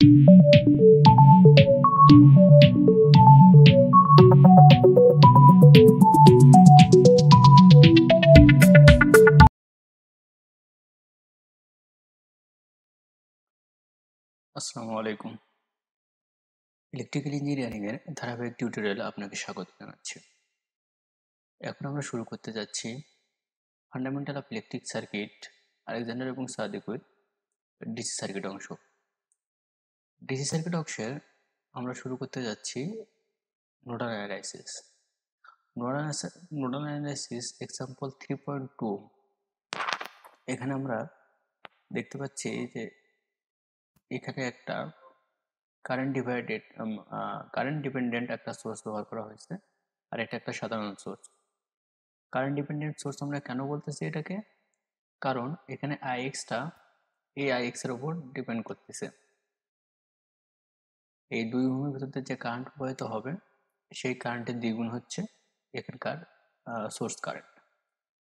আসসালামু আলাইকুম ইলেকট্রিক্যাল ইঞ্জিনিয়ারিংয়ের ধারাবাহিক টিউটোরিয়াল আপনাকে স্বাগত জানাচ্ছি এখন আমরা শুরু করতে যাচ্ছি fundamental of electric circuit Alexander এবং সাদেকুর ডিসি সার্কিট অংশ ডিসি সার্কিট অংশের আমরা শুরু করতে যাচ্ছি nodal analysis nodal nodal analysis example three point two এখানে আমরা দেখতে পাচ্ছি যে এখানে একটা কারেন্ট ডিভাইডেড কারেন্ট ডিপেন্ডেন্ট একটা সোর্স ব্যবহার করা হয়েছে আর এটা একটা সাধারণ সোর্স কারেন্ট ডিপেন্ডেন্ট সোর্স আমরা কেন বলতেছি এটাকে কারণ এখানে আইএক্সটা এই আইএক্সের ওপর ডিপেন্ড করতেছে এই দুই ভূমির ভিতরে যে কারেন্ট প্রবাহিত হবে সেই কারেন্টের দ্বিগুণ হচ্ছে এখানকার সোর্স কারেন্ট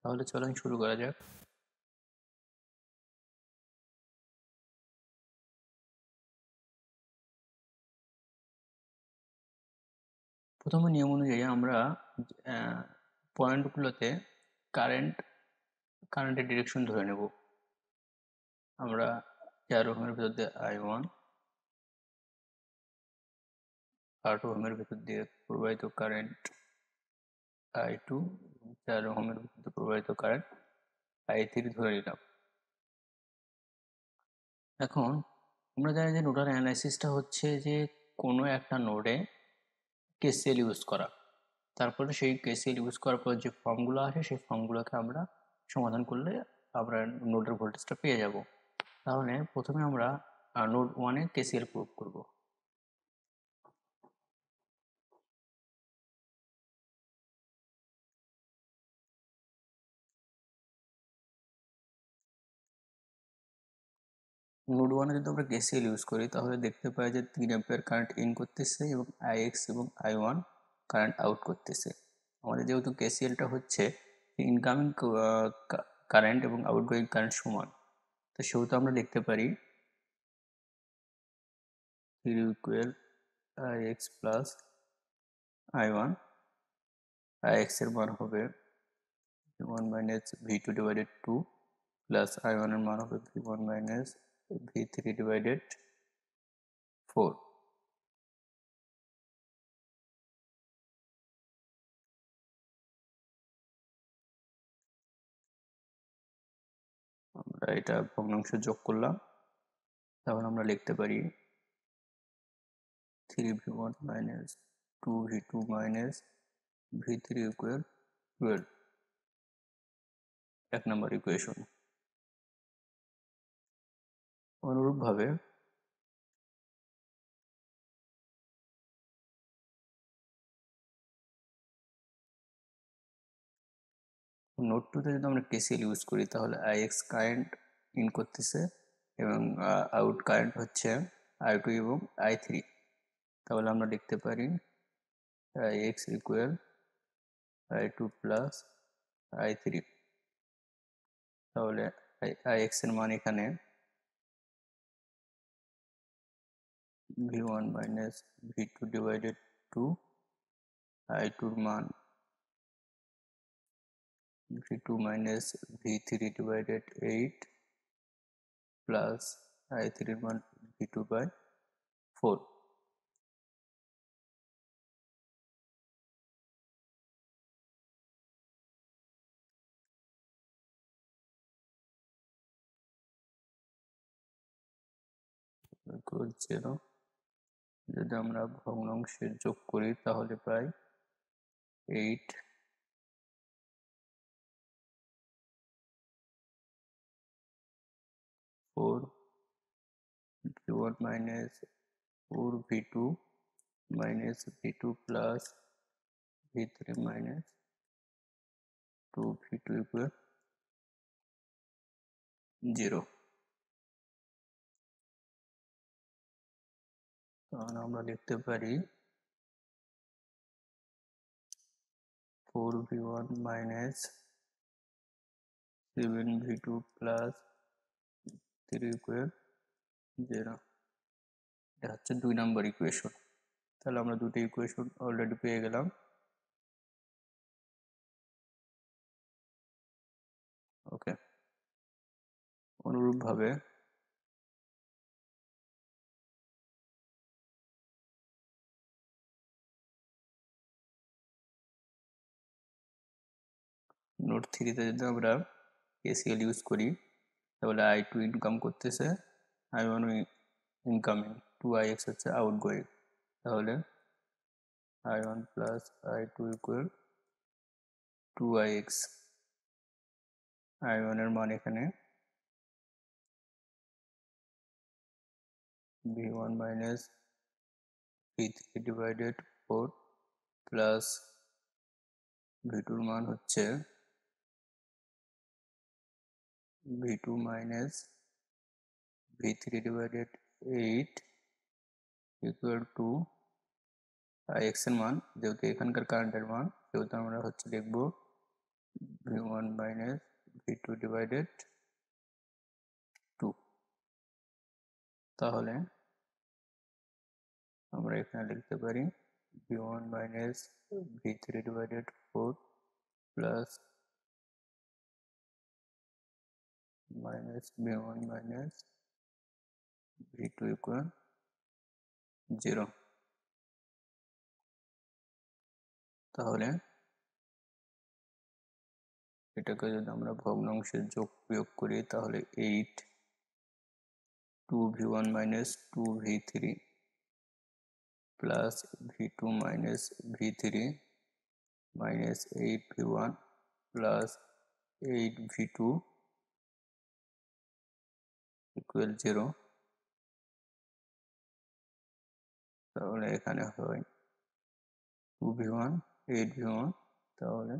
তাহলে চলুন শুরু করা যাক প্রথমে নিয়ম অনুযায়ী আমরা পয়েন্টগুলোতে কারেন্ট কারেন্টের ডিরেকশন ধরে নেব আমরা চার রকমের ভিতর আই ওয়ান আট ওহমের ভেতর দিয়ে প্রবাহিত কারেন্ট আই টু চার ওহমের ভেতর দিয়ে প্রবাহিত কারেন্ট আই থ্রি ধরে নিলাম এখন আমরা জানি যে নোডাল অ্যানালাইসিসটা হচ্ছে যে কোনো একটা নোডে কেসিএল ইউজ করা তারপরে সেই কেসিএল ইউজ করার পর যে ফর্মগুলো আসে সেই ফর্মগুলোকে আমরা সমাধান করলে আমরা নোডের ভোল্টেজটা পেয়ে যাব তাহলে প্রথমে আমরা নোড ওয়ানে কেসিএল প্রয়োগ করবো নোড ওয়ানে যদি আমরা কেসিএল ইউজ করি তাহলে দেখতে পাই যে তিন অ্যাম্পিয়ার কারেন্ট ইন করতেছে এবং আই এক্স এবং আই ওয়ান কারেন্ট আউট করতেছে আমাদের যেহেতু কেসিএলটা হচ্ছে ইনকামিং কারেন্ট এবং আউটগোয়িং কারেন্ট সমান তো সেহেতু আমরা দেখতে পারি equal I X plus I one I X এর মান হবে one minus V two divided two plus I ওয়ানের মান হবে V one minus v3 divided 4 আমরা এটা ভগ্নাংশ যোগ করলাম তখন আমরা লিখতে পারি three V one minus two V two minus V three equal twelve এক নম্বর ইকুয়েশন অনুরূপভাবে নোট টুতে যদি আমরা কেসিএল ইউজ করি তাহলে আই এক্স কারেন্ট ইন করতেছে এবং আউট কারেন্ট হচ্ছে আই টু এবং আই থ্রি তাহলে আমরা লিখতে পারি I X equal I two plus I three তাহলে আই এক্স এর মান এখানে v1 minus v2 divided to i2 मान v2 minus v3 divided 8 plus i3 मान v2 by 4 equals 0 যদি আমরা ভগ্নাংশে যোগ করি তাহলে প্রায় eight four V one minus four V two minus V two plus V three minus two V two equal zero তাহলে আমরা লিখতে পারি four V one minus seven V two plus three square zero এটা হচ্ছে দুই নম্বর equation তাহলে আমরা দুটো ইকুয়েশন অলরেডি পেয়ে গেলাম ওকে অনুরূপভাবে নোট থ্রিতে যদি আমরা এসিএল ইউজ করি তাহলে আই টু ইনকাম করতেছে I one incoming two I X হচ্ছে আউট গোয়িং তাহলে I one plus I two equal two I X I ওয়ানের মান এখানে V one minus V three divided four plus V টুর মান হচ্ছে b2 - b3 / 8 = ixn1 যেটি এখনকার কারেন্ট এড ওয়ান যেটা আমরা হচ্ছে লিখবো b1 - b2 / 2 তাহলে আমরা এখানে লিখতে পারি b1 - b3 / 4 + minus b1 minus b2 equal 0 তাহলে এটাকে যদি আমরা ভগ্নাংশে যোগ বিয়োগ করি তাহলে eight two V one minus two V three plus V two minus V three minus eight V one plus eight V two equal zero তাহলে এখানে হয় two V one eight V one তাহলে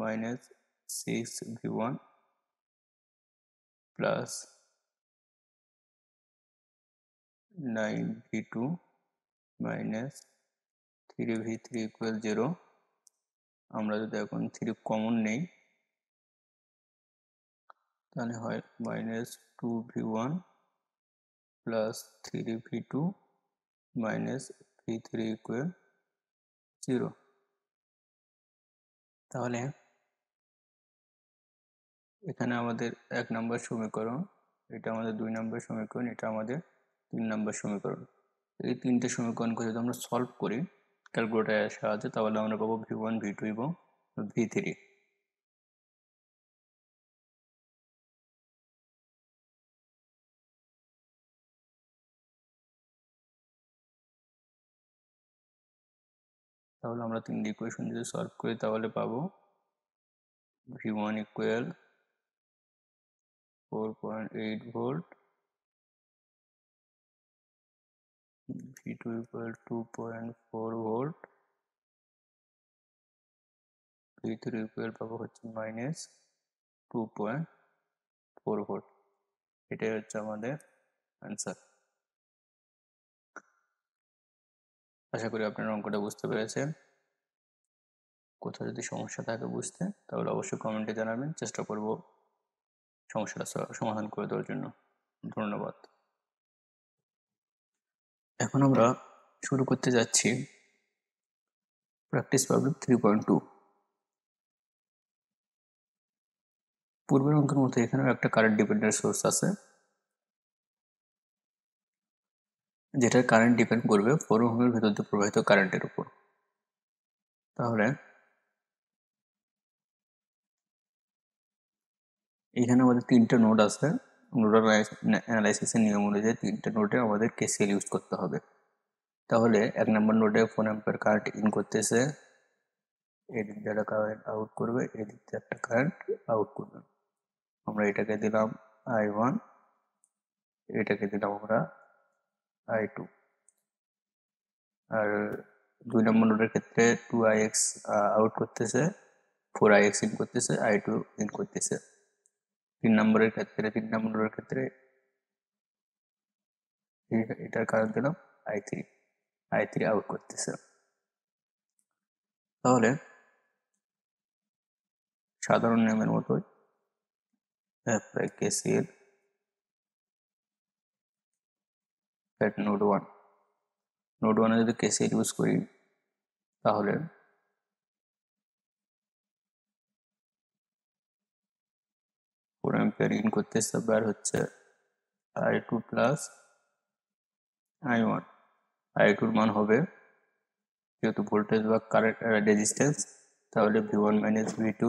minus six V one plus nine V two minus three V three equal zero আমরা যদি এখন three common নেই তাহলে মানে হয় minus two V one plus three V two minus V three equal zero তাহলে এখানে আমাদের এক নম্বর সমীকরণ এটা আমাদের দুই নম্বর সমীকরণ এটা আমাদের তিন নম্বর সমীকরণ এই তিনটে সমীকরণকে যদি আমরা সলভ করি ক্যালকুলেটারের সাহায্যে তাহলে আমরা পাবো ভি ওয়ান ভি টু এবং ভি থ্রি তাহলে আমরা তিনটে ইকুয়েশন যদি সলভ করি তাহলে পাবো V one equal four point eight volt V two equal two point four volt V three equal পাবো হচ্ছে minus two point four volt এটাই হচ্ছে আমাদের অ্যান্সার আশা করি আপনারা অঙ্কটা বুঝতে পেরেছেন কোথাও যদি সমস্যা থাকে বুঝতে তাহলে অবশ্যই কমেন্টে জানাবেন চেষ্টা করব সমস্যাটা সমাধান করে দেওয়ার জন্য ধন্যবাদ এখন আমরা শুরু করতে যাচ্ছি practice problem three point two পূর্বের অঙ্কের মতো এখানেও একটা কারেন্ট ডিপেন্ডেন্ট সোর্স আছে যেটার কারেন্ট ডিপেন্ড করবে ফোরোহোমের ভেতর দিয়ে প্রবাহিত কারেন্টের উপর তাহলে এখানে আমাদের তিনটে নোড আছে নোডাল অ্যানালাইসিসের নিয়ম অনুযায়ী তিনটে নোডে আমাদের কেসিএল ইউজ করতে হবে তাহলে এক নম্বর নোডে ফোন অ্যাম্পের কারেন্ট ইন করতেছে এদিক দিয়ে একটা কারেন্ট আউট করবে এদিক দিয়ে একটা কারেন্ট আউট করবে আমরা এটাকে দিলাম আই ওয়ান এটাকে দিলাম আমরা আই টু আর দুই নম্বর নোডের ক্ষেত্রে টু আই এক্স আউট করতেছে ফোর আই এক্স ইন করতেছে আই টু ইন করতেছে তিন নম্বরের ক্ষেত্রে তিন নম্বর নোডের ক্ষেত্রে এটার কারণ দিলাম I three I three out করতেছে তাহলে সাধারণ নিয়মের মতোই F KCL at node one node ওয়ানে যদি কেসে ইউজ করি তাহলে ফোর ইন করতে হচ্ছে I two plus I one I মান হবে যেহেতু ভোল্টেজ বা কারেন্ট রেজিস্ট্যান্স তাহলে V one minus V two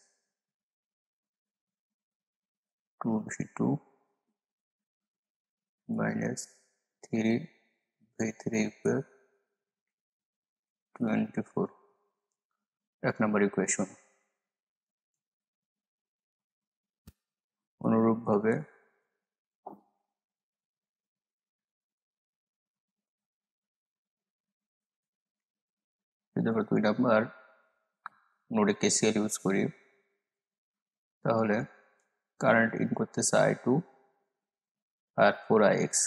2v2 minus 3 by 3 equal 24 এক নম্বর ইকুয়েশন অনুরূপভাবে যদি আমরা দুই নাম্বার নোডে কেসিএল ইউজ করি তাহলে কারেন্ট ইন করতেছে আই টু আর four I X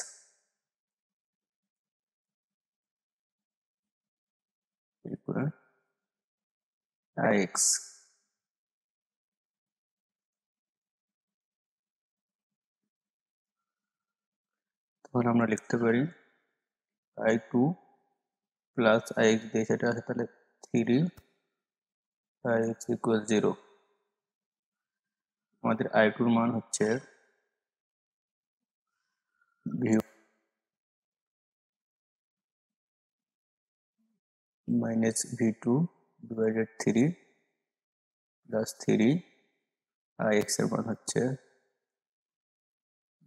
I X তাহলে আমরা লিখতে পারি I two plus I X দিয়ে সেটা আছে তাহলে three I X equal zero আমাদের আই টুর মান হচ্ছে V minus V two divided three plus three আর এক্স এর মান হচ্ছে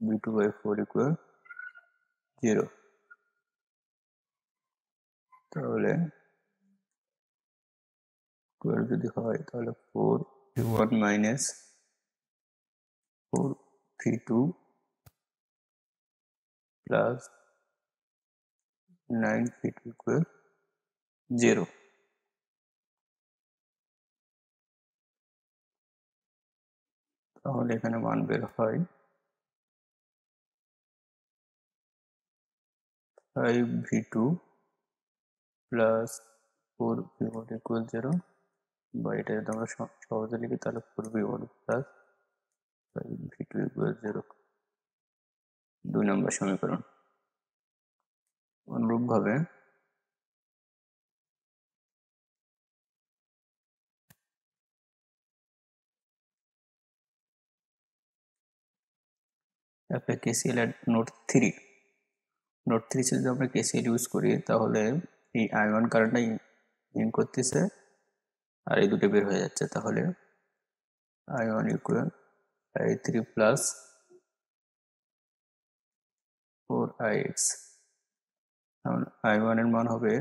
V two by four equal zero তাহলে টুয়েলভ যদি হয় তাহলে four one minus 4 v2 plus 9 v2 equal 0 তাহলে এখানে ওয়ান বের হয় five V two plus four V one equal zero বা এটা যদি আমরা সহজে লিখি তাহলে four V one plus V two দুই নম্বর সমীকরণ অনুরূপভাবে তারপরে KCL at node three node three যদি আমরা কেসিএল ইউজ করি তাহলে এই আয়ন কারেন্টটা ইন করতেছে আর এই দুটো বের হয়ে যাচ্ছে তাহলে ওয়ান ইকুয়াল i3 + 4ix তাহলে i1 এর মান হবে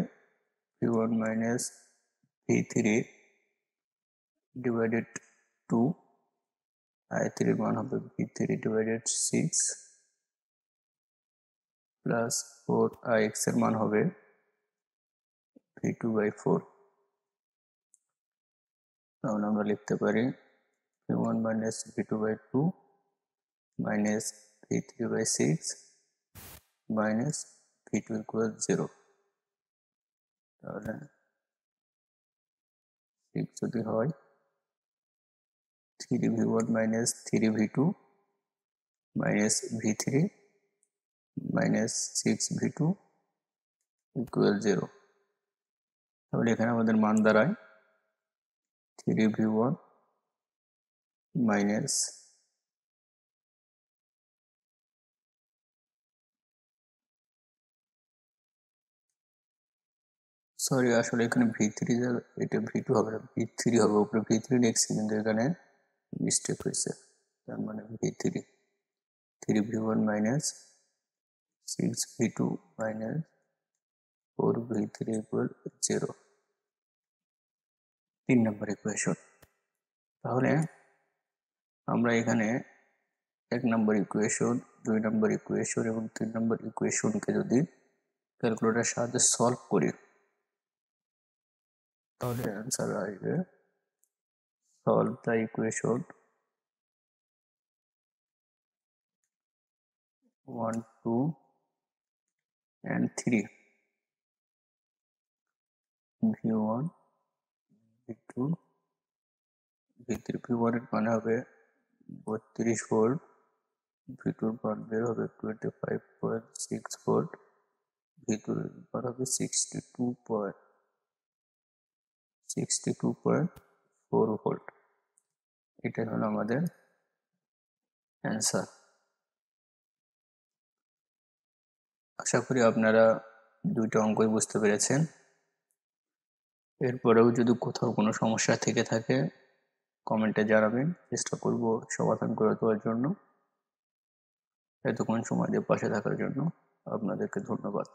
v1 - v3 / 2 i3 এর মান হবে v3 / 6 + 4ix এর মান হবে v2 / 4 তাহলে আমরা লিখতে পারি 1 - 3v2 / 2 - 3v6 - v = 0 তাহলে x যদি হয় 3v1 - 3v2 - v3 - 6v2 = 0 তাহলে আমরা যখন আমাদের মান ধারায় 3v1 minus সরি আসলে এখানে ভি থ্রি এটা ভি টু হবে ভি থ্রি হবে উপরে ভি থ্রি লিখছি কিন্তু এখানে মিস্টেক হয়েছে তার মানে V three three V one minus six V two minus four V three equal zero তিন নম্বর ইকুয়েশন তাহলে আমরা এখানে এক নম্বর ইকুয়েশন দুই নম্বর ইকুয়েশন এবং তিন নম্বর ইকুয়েশনকে যদি ক্যালকুলেটার সাহায্যে সলভ করি তাহলে অ্যান্সার আসবে solve the equation one two one, two, one three. Two V2, V3, V এর মানে হবে বত্রিশ ভোল্ট ভিতর টুর বের হবে twenty five point six volt ভিতর টুর হবে sixty two point sixty two point four volt এটা হলো আমাদের অ্যান্সার আশা করি আপনারা দুইটা অঙ্কই বুঝতে পেরেছেন এরপরেও যদি কোথাও কোনো সমস্যা থেকে থাকে কমেন্টে জানাবেন চেষ্টা করব সমাধান করে দেওয়ার জন্য এতক্ষণ সময় দিয়ে পাশে থাকার জন্য আপনাদেরকে ধন্যবাদ